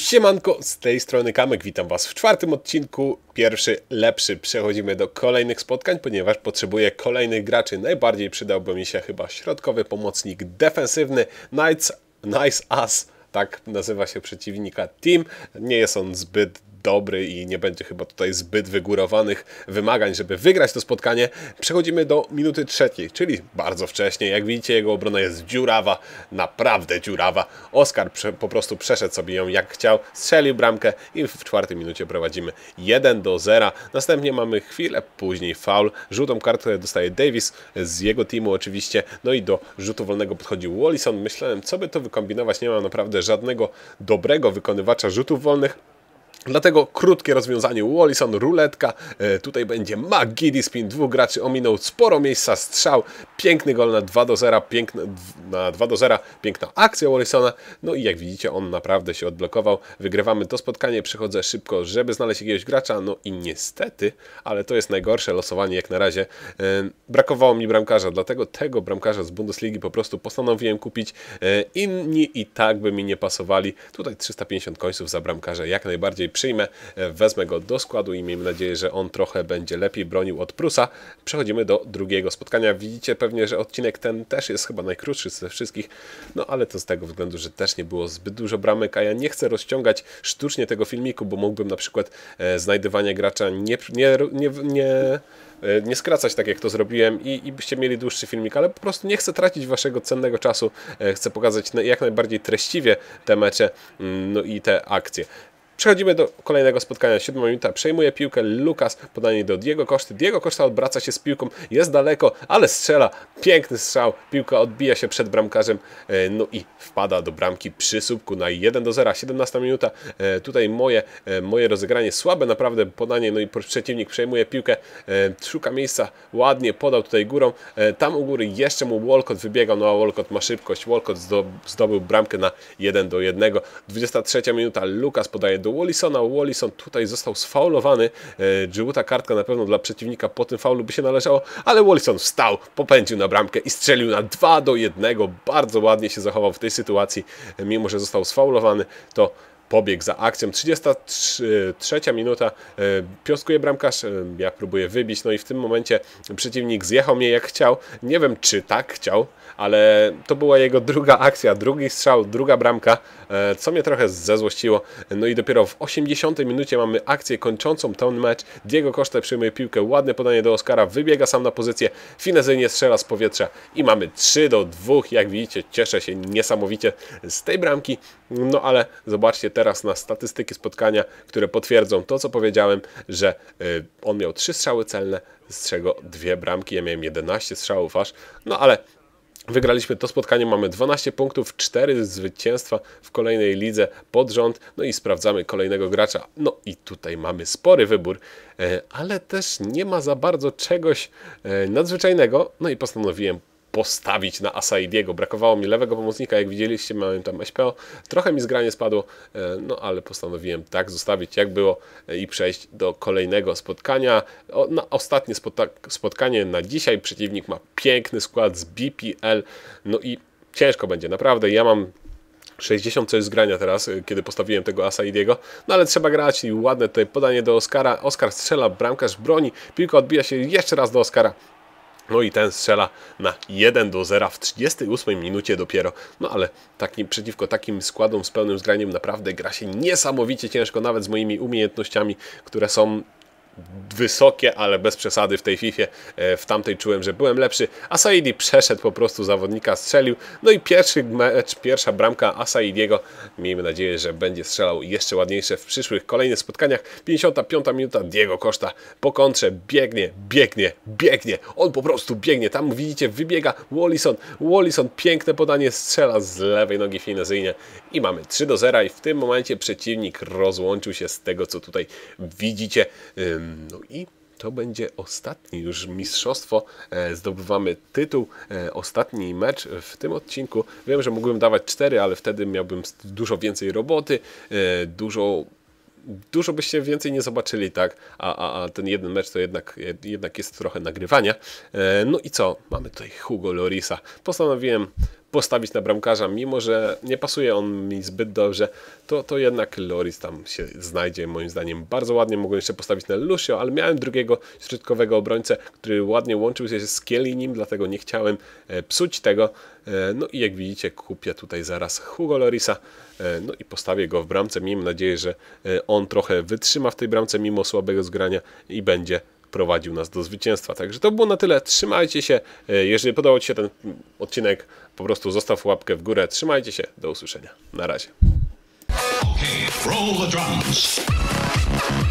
Siemanko, z tej strony Kamek, witam Was w czwartym odcinku, pierwszy, lepszy. Przechodzimy do kolejnych spotkań, ponieważ potrzebuję kolejnych graczy. Najbardziej przydałby mi się chyba środkowy pomocnik defensywny Knights, Nice As, tak nazywa się przeciwnika team. Nie jest on zbyt dobry i nie będzie chyba tutaj zbyt wygórowanych wymagań, żeby wygrać to spotkanie. Przechodzimy do minuty trzeciej, czyli bardzo wcześnie. Jak widzicie, jego obrona jest dziurawa, naprawdę dziurawa. Oskar po prostu przeszedł sobie ją jak chciał, strzelił bramkę i w czwartej minucie prowadzimy 1 do 0. Następnie mamy chwilę później faul. Żółtą kartę dostaje Davis z jego teamu oczywiście. No i do rzutu wolnego podchodził Wallison. Myślałem, co by to wykombinować. Nie mam naprawdę żadnego dobrego wykonywacza rzutów wolnych Dlatego krótkie rozwiązanie Wallison, ruletka, e, tutaj będzie Mac Spin, dwóch graczy ominął sporo miejsca, strzał, piękny gol na 2 do 0, piękna, na 2 do 0, piękna akcja Wallisona, no i jak widzicie on naprawdę się odblokował, wygrywamy to spotkanie, przychodzę szybko, żeby znaleźć jakiegoś gracza, no i niestety, ale to jest najgorsze losowanie jak na razie, e, brakowało mi bramkarza, dlatego tego bramkarza z Bundesligi po prostu postanowiłem kupić, e, inni i tak by mi nie pasowali, tutaj 350 końców za bramkarza jak najbardziej przyjmę, e, wezmę go do składu i miejmy nadzieję, że on trochę będzie lepiej bronił od Prusa. Przechodzimy do drugiego spotkania. Widzicie pewnie, że odcinek ten też jest chyba najkrótszy ze wszystkich, no ale to z tego względu, że też nie było zbyt dużo bramek, a ja nie chcę rozciągać sztucznie tego filmiku, bo mógłbym na przykład e, znajdywanie gracza nie, nie, nie, nie e, nie skracać tak jak to zrobiłem i, i byście mieli dłuższy filmik, ale po prostu nie chcę tracić waszego cennego czasu, e, chcę pokazać jak najbardziej treściwie te mecze mm, no i te akcje. Przechodzimy do kolejnego spotkania. 7 minuta. Przejmuje piłkę Lukas. Podanie do Diego Koszty. Diego Koszta odwraca się z piłką. Jest daleko, ale strzela. Piękny strzał. Piłka odbija się przed bramkarzem. E, no i wpada do bramki przy słupku na 1 do 0. 17 minuta. E, tutaj moje, e, moje rozegranie słabe naprawdę podanie. No i przeciwnik przejmuje piłkę. Szuka miejsca. Ładnie podał tutaj górą. Tam u góry jeszcze mu Wolcott wybiegał. No a Wolcott ma szybkość. Wolcott zdobył bramkę na 1 do 1. 23 minuta. Lukas podaje do Wallisona. Wallison tutaj został sfaulowany. E, Żółta kartka na pewno dla przeciwnika po tym faulu by się należało, ale Wallison wstał, popędził na bramkę i strzelił na 2 do 1. Bardzo ładnie się zachował w tej sytuacji, e, mimo że został sfaulowany, to pobieg za akcją. 33 minuta, e, piąskuje bramkarz, e, ja próbuję wybić, no i w tym momencie przeciwnik zjechał mnie jak chciał. Nie wiem, czy tak chciał, ale to była jego druga akcja, drugi strzał, druga bramka, e, co mnie trochę zezłościło. No i dopiero w 80 minucie mamy akcję kończącą ten mecz. Diego Koszte przyjmuje piłkę, ładne podanie do Oskara, wybiega sam na pozycję, finezyjnie strzela z powietrza i mamy 3 do 2. Jak widzicie, cieszę się niesamowicie z tej bramki, no ale zobaczcie, teraz na statystyki spotkania, które potwierdzą to, co powiedziałem, że y, on miał trzy strzały celne, z czego dwie bramki, ja miałem 11 strzałów aż, no ale Wygraliśmy to spotkanie, mamy 12 punktów, 4 zwycięstwa w kolejnej lidze pod rząd, no i sprawdzamy kolejnego gracza. No i tutaj mamy spory wybór, y, ale też nie ma za bardzo czegoś y, nadzwyczajnego, no i postanowiłem postawić na Asaidiego. Brakowało mi lewego pomocnika, jak widzieliście, miałem tam SPO. Trochę mi zgranie spadło, e, no ale postanowiłem tak zostawić, jak było e, i przejść do kolejnego spotkania. O, na ostatnie spotkanie na dzisiaj przeciwnik ma piękny skład z BPL, no i ciężko będzie, naprawdę. Ja mam 60 coś zgrania teraz, e, kiedy postawiłem tego Asaidiego, No ale trzeba grać i ładne tutaj podanie do Oscara. Oskar strzela, bramkarz broni, piłka odbija się jeszcze raz do Oscar'a. No i ten strzela na 1 do 0 w 38 minucie dopiero. No ale taki, przeciwko takim składom z pełnym zgraniem naprawdę gra się niesamowicie ciężko, nawet z moimi umiejętnościami, które są wysokie, ale bez przesady w tej FIFA. E, w tamtej czułem, że byłem lepszy. Asaidi przeszedł po prostu zawodnika, strzelił. No i pierwszy mecz, pierwsza bramka Asaidiego. Miejmy nadzieję, że będzie strzelał jeszcze ładniejsze w przyszłych kolejnych spotkaniach. 55 minuta Diego Koszta po kontrze biegnie, biegnie, biegnie. On po prostu biegnie. Tam widzicie, wybiega Wallison. Wallison piękne podanie strzela z lewej nogi finezyjnie i mamy 3 do 0 i w tym momencie przeciwnik rozłączył się z tego, co tutaj widzicie. No i to będzie ostatni już mistrzostwo. E, zdobywamy tytuł, e, ostatni mecz w tym odcinku. Wiem, że mógłbym dawać 4, ale wtedy miałbym dużo więcej roboty, e, dużo dużo byście więcej nie zobaczyli, tak? A, a, a ten jeden mecz to jednak, jednak jest trochę nagrywania. E, no i co? Mamy tutaj Hugo Lorisa. Postanowiłem postawić na bramkarza, mimo że nie pasuje on mi zbyt dobrze, to, to jednak Loris tam się znajdzie moim zdaniem. Bardzo ładnie mogłem jeszcze postawić na Lucio, ale miałem drugiego środkowego obrońcę, który ładnie łączył się z Kielinim, dlatego nie chciałem e, psuć tego. E, no i jak widzicie kupię tutaj zaraz Hugo Lorisa, e, no i postawię go w bramce. Miejmy nadzieję, że on trochę wytrzyma w tej bramce mimo słabego zgrania i będzie prowadził nas do zwycięstwa. Także to było na tyle. Trzymajcie się. E, jeżeli podobał Ci się ten odcinek, po prostu zostaw łapkę w górę. Trzymajcie się. Do usłyszenia. Na razie. Okay,